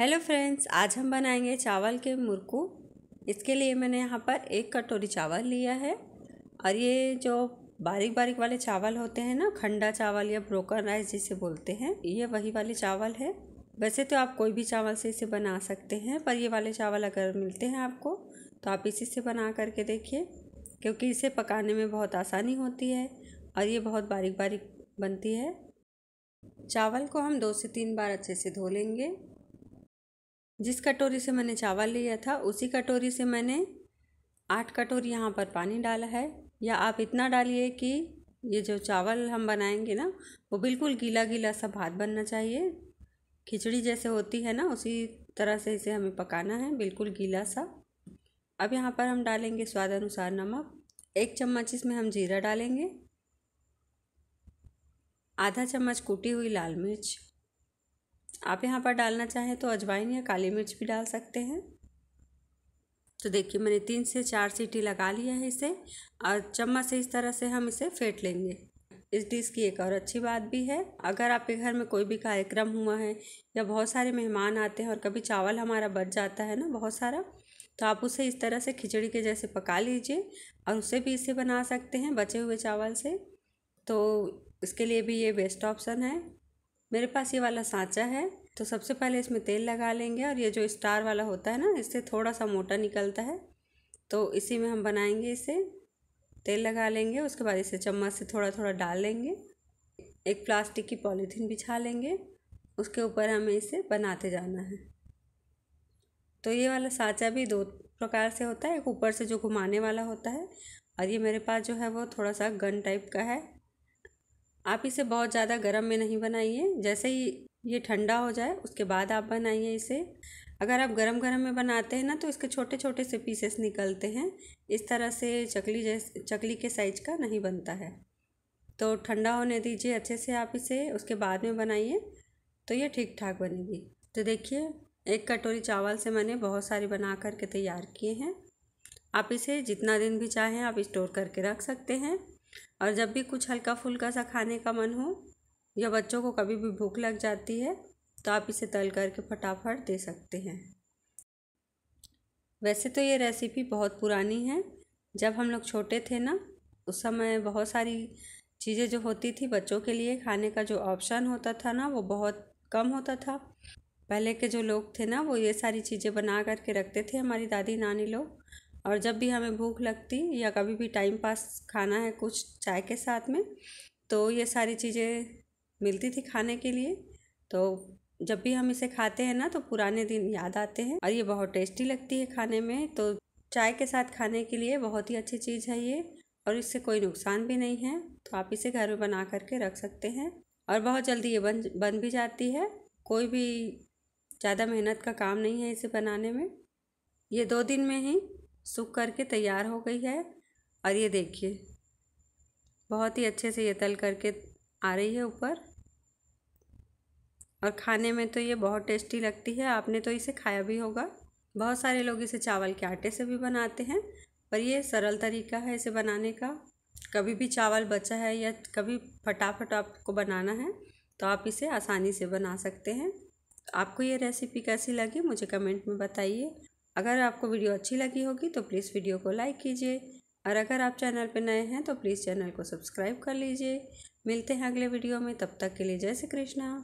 hello friends आज हम बनाएंगे चावल के मुरकू इसके लिए मैंने यहाँ पर एक कटोरी चावल लिया है और ये जो बारीक बारीक वाले चावल होते हैं ना खंडा चावल या ब्रोकन राइस जिसे बोलते हैं ये वही वाले चावल है वैसे तो आप कोई भी चावल से इसे बना सकते हैं पर ये वाले चावल अगर मिलते हैं आपको तो आप इसी से बना करके देखिए क्योंकि इसे पकाने में बहुत आसानी होती है और ये बहुत बारीक बारीक बनती है चावल को हम दो से तीन बार अच्छे से धो लेंगे जिस कटोरी से मैंने चावल लिया था उसी कटोरी से मैंने आठ कटोरी यहाँ पर पानी डाला है या आप इतना डालिए कि ये जो चावल हम बनाएंगे ना वो बिल्कुल गीला गीला सा भात बनना चाहिए खिचड़ी जैसे होती है ना उसी तरह से इसे हमें पकाना है बिल्कुल गीला सा अब यहाँ पर हम डालेंगे स्वाद अनुसार नमक एक चम्मच इसमें हम जीरा डालेंगे आधा चम्मच कूटी हुई लाल मिर्च आप यहाँ पर डालना चाहें तो अजवाइन या काली मिर्च भी डाल सकते हैं तो देखिए मैंने तीन से चार सीटी लगा लिया है इसे और चम्मच से इस तरह से हम इसे फेंट लेंगे इस डिश की एक और अच्छी बात भी है अगर आपके घर में कोई भी कार्यक्रम हुआ है या बहुत सारे मेहमान आते हैं और कभी चावल हमारा बच जाता है ना बहुत सारा तो आप उसे इस तरह से खिचड़ी के जैसे पका लीजिए और उसे भी इसे बना सकते हैं बचे हुए चावल से तो इसके लिए भी ये बेस्ट ऑप्शन है मेरे पास ये वाला सांचा है तो सबसे पहले इसमें तेल लगा लेंगे और ये जो स्टार वाला होता है ना इससे थोड़ा सा मोटा निकलता है तो इसी में हम बनाएंगे इसे तेल लगा लेंगे उसके बाद इसे चम्मच से थोड़ा थोड़ा डाल लेंगे एक प्लास्टिक की पॉलीथीन बिछा लेंगे उसके ऊपर हमें इसे बनाते जाना है तो ये वाला साँचा भी दो प्रकार से होता है एक ऊपर से जो घुमाने वाला होता है और ये मेरे पास जो है वो थोड़ा सा गन टाइप का है आप इसे बहुत ज़्यादा गर्म में नहीं बनाइए जैसे ही ये ठंडा हो जाए उसके बाद आप बनाइए इसे अगर आप गरम गरम में बनाते हैं ना तो इसके छोटे छोटे से पीसेस निकलते हैं इस तरह से चकली जैसे चकली के साइज़ का नहीं बनता है तो ठंडा होने दीजिए अच्छे से आप इसे उसके बाद में बनाइए तो ये ठीक ठाक बनेगी तो देखिए एक कटोरी चावल से मैंने बहुत सारे बना कर के तैयार किए हैं आप इसे जितना दिन भी चाहें आप स्टोर करके रख सकते हैं और जब भी कुछ हल्का फुल्का सा खाने का मन हो या बच्चों को कभी भी भूख लग जाती है तो आप इसे तल करके फटाफट दे सकते हैं वैसे तो ये रेसिपी बहुत पुरानी है जब हम लोग छोटे थे ना उस समय बहुत सारी चीज़ें जो होती थी बच्चों के लिए खाने का जो ऑप्शन होता था ना वो बहुत कम होता था पहले के जो लोग थे ना वो ये सारी चीज़ें बना करके रखते थे हमारी दादी नानी लोग और जब भी हमें भूख लगती या कभी भी टाइम पास खाना है कुछ चाय के साथ में तो ये सारी चीज़ें मिलती थी खाने के लिए तो जब भी हम इसे खाते हैं ना तो पुराने दिन याद आते हैं और ये बहुत टेस्टी लगती है खाने में तो चाय के साथ खाने के लिए बहुत ही अच्छी चीज़ है ये और इससे कोई नुकसान भी नहीं है तो आप इसे घर में बना करके रख सकते हैं और बहुत जल्दी ये बन बन भी जाती है कोई भी ज़्यादा मेहनत का काम नहीं है इसे बनाने में ये दो दिन में ही सूख करके तैयार हो गई है और ये देखिए बहुत ही अच्छे से ये तल करके आ रही है ऊपर और खाने में तो ये बहुत टेस्टी लगती है आपने तो इसे खाया भी होगा बहुत सारे लोग इसे चावल के आटे से भी बनाते हैं पर ये सरल तरीका है इसे बनाने का कभी भी चावल बचा है या कभी फटाफट आपको बनाना है तो आप इसे आसानी से बना सकते हैं आपको ये रेसिपी कैसी लगी मुझे कमेंट में बताइए अगर आपको वीडियो अच्छी लगी होगी तो प्लीज़ वीडियो को लाइक कीजिए और अगर आप चैनल पर नए हैं तो प्लीज़ चैनल को सब्सक्राइब कर लीजिए मिलते हैं अगले वीडियो में तब तक के लिए जय श्री कृष्णा